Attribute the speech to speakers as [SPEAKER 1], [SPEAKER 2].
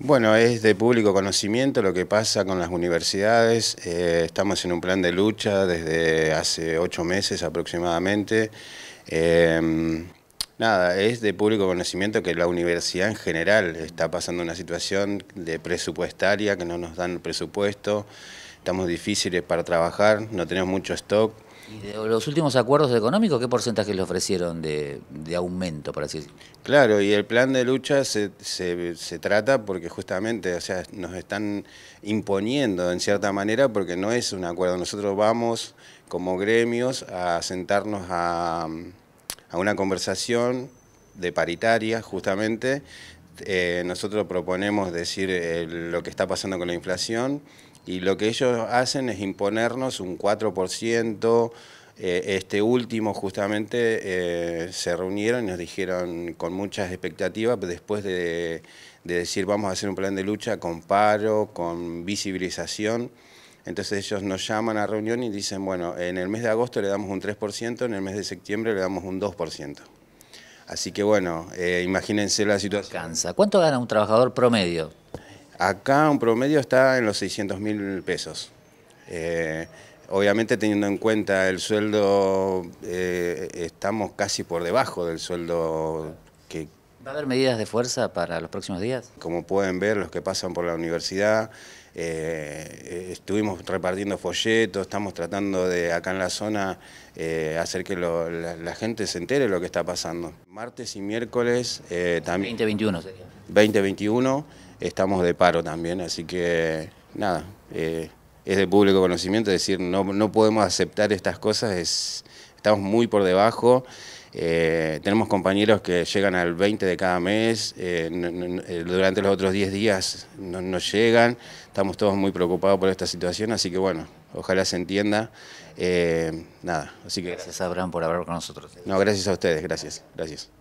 [SPEAKER 1] Bueno, es de público conocimiento lo que pasa con las universidades. Eh, estamos en un plan de lucha desde hace ocho meses aproximadamente. Em, nada, es de público conocimiento que la universidad en general está pasando una situación de presupuestaria, que no nos dan presupuesto. Estamos difíciles para trabajar, no tenemos mucho stock. ¿Y los últimos acuerdos económicos qué porcentaje le ofrecieron de, aumento, por así decirlo? Claro, y el plan de lucha se, se, trata porque justamente o sea, nos están imponiendo en cierta manera porque no es un acuerdo. Nosotros vamos como gremios a sentarnos a, a una conversación de paritaria justamente eh, nosotros proponemos decir eh, lo que está pasando con la inflación y lo que ellos hacen es imponernos un 4%. Eh, este último justamente se reunieron y nos dijeron con muchas expectativas, después de decir vamos a hacer un plan de lucha con paro, con visibilización. Entonces ellos nos llaman a reunión y dicen, bueno, en el mes de agosto le damos un 3%, en el mes de septiembre le damos un 2%. Así que bueno, eh, imagínense la situación. Cansa. ¿Cuánto gana un trabajador promedio? Acá un promedio está en los 600 mil pesos. Eh, obviamente teniendo en cuenta el sueldo, eh, estamos casi por debajo del sueldo que, ¿Va a haber medidas de fuerza para los próximos días? Como pueden ver, los que pasan por la universidad, eh, estuvimos repartiendo folletos, estamos tratando de acá en la zona eh, hacer que la, gente se entere de lo que está pasando. Martes y miércoles eh, también... 2021 sería. 2021 estamos de paro también, así que nada, es de público conocimiento es decir no, no podemos aceptar estas cosas, estamos muy por debajo. Eh, tenemos compañeros que llegan al 20 de cada mes, eh, eh, durante los otros 10 días no, llegan, estamos todos muy preocupados por esta situación, así que bueno, ojalá se entienda. nada, así que... Gracias, Abraham, por hablar con nosotros. No, gracias a ustedes, gracias, gracias.